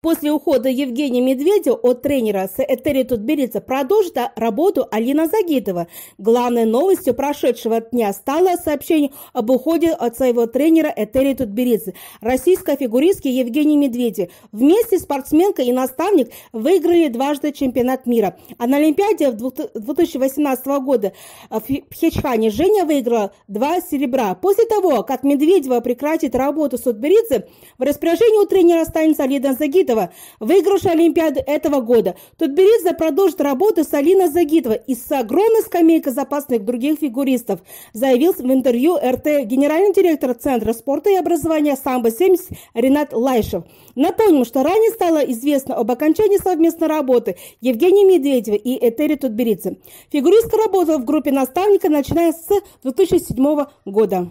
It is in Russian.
После ухода Евгения Медведева от тренера Саэтери Тутберидзе продолжит а, работу Алина Загидова. Главной новостью прошедшего дня стало сообщение об уходе от своего тренера Этери Тутберидзе. Российская фигуристка Евгения Медведева. Вместе спортсменка и наставник выиграли дважды чемпионат мира. А на Олимпиаде 2018 года а, в Пхечхане Женя выиграла два серебра. После того, как Медведева прекратит работу с Тутберидзе, в распоряжении у тренера останется Алина Загидова. Загитова, выигравшая Олимпиаду этого года. Тутберидзе продолжит работу с Алиной Загитовой и с огромной скамейкой запасных других фигуристов, заявил в интервью РТ генеральный директор Центра спорта и образования «Самбо-70» Ренат Лайшев. Напомним, что ранее стало известно об окончании совместной работы Евгения Медведева и Этери Тутберидзе. Фигуристка работала в группе наставника, начиная с 2007 года.